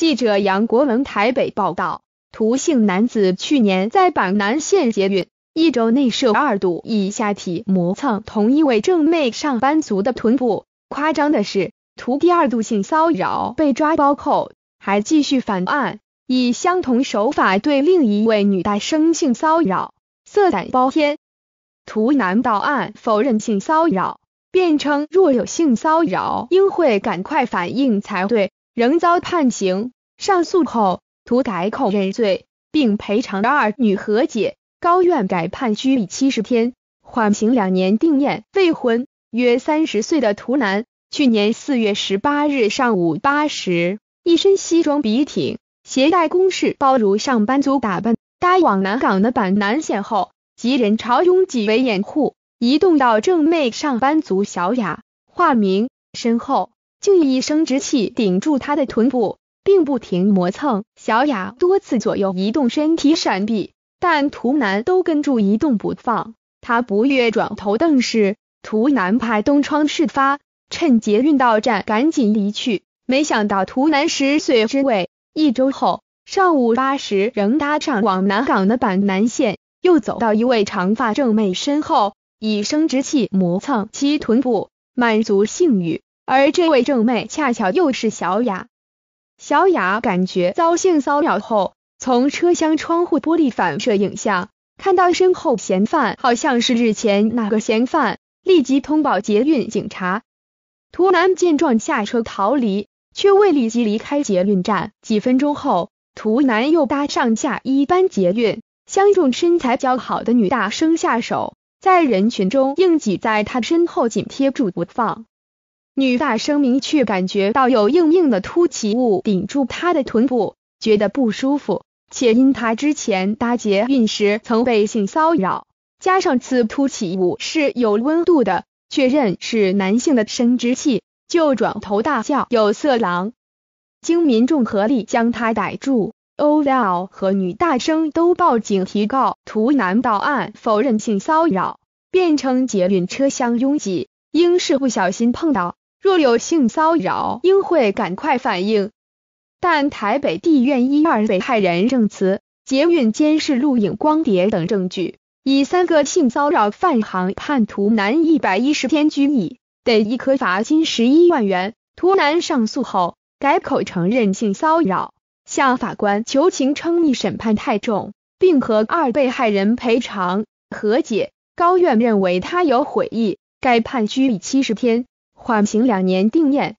记者杨国文台北报道，图姓男子去年在板南县捷运一周内涉二度以下体磨蹭同一位正妹上班族的臀部，夸张的是，图第二度性骚扰被抓包后，还继续反案，以相同手法对另一位女大生性骚扰，色胆包天。图男报案否认性骚扰，辩称若有性骚扰，应会赶快反应才对。仍遭判刑，上诉后涂改口认罪，并赔偿二女和解，高院改判拘役七十天，缓刑两年。定验。未婚，约三十岁的涂男，去年四月十八日上午八时，一身西装笔挺，携带公事包，如上班族打扮，搭往南港的板南线后，及人潮拥挤为掩护，移动到正妹上班族小雅（化名）身后。就以生殖器顶住他的臀部，并不停磨蹭。小雅多次左右移动身体闪避，但图南都跟住一动不放。他不悦，转头瞪视图南，派东窗事发，趁捷运到站赶紧离去。没想到图南十岁之位，一周后上午八时仍搭上往南港的板南线，又走到一位长发正妹身后，以生殖器磨蹭其臀部，满足性欲。而这位正妹恰巧又是小雅。小雅感觉遭性骚扰后，从车厢窗户玻璃反射影像，看到身后嫌犯好像是日前那个嫌犯，立即通报捷运警察。图男见状下车逃离，却未立即离开捷运站。几分钟后，图男又搭上下一班捷运，相中身材较好的女大生下手，在人群中硬挤在她身后，紧贴住不放。女大生明确感觉到有硬硬的凸起物顶住她的臀部，觉得不舒服，且因她之前搭捷运时曾被性骚扰，加上此凸起物是有温度的，确认是男性的生殖器，就转头大叫有色狼。经民众合力将他逮住，欧廖和女大生都报警提告图男到案否认性骚扰，辩称捷运车厢拥挤，应是不小心碰到。若有性骚扰，应会赶快反应。但台北地院一二被害人证词、捷运监视录影光碟等证据，以三个性骚扰犯行判图南一百一十天拘役，得一颗罚金十一万元。图南上诉后改口承认性骚扰，向法官求情称一审判太重，并和二被害人赔偿和解。高院认为他有悔意，改判拘役七十天。缓刑两年，定谳。